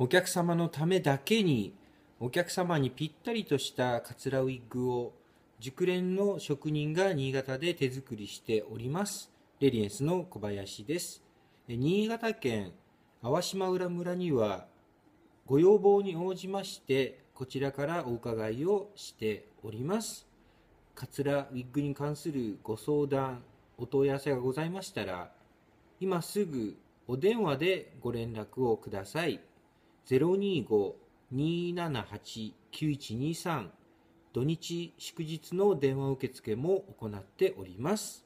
お客様のためだけにお客様にぴったりとしたカツラウィッグを熟練の職人が新潟で手作りしておりますレリエンスの小林です新潟県粟島浦村にはご要望に応じましてこちらからお伺いをしておりますカツラウィッグに関するご相談お問い合わせがございましたら今すぐお電話でご連絡をください。025-278-9123土日祝日の電話受付も行っております。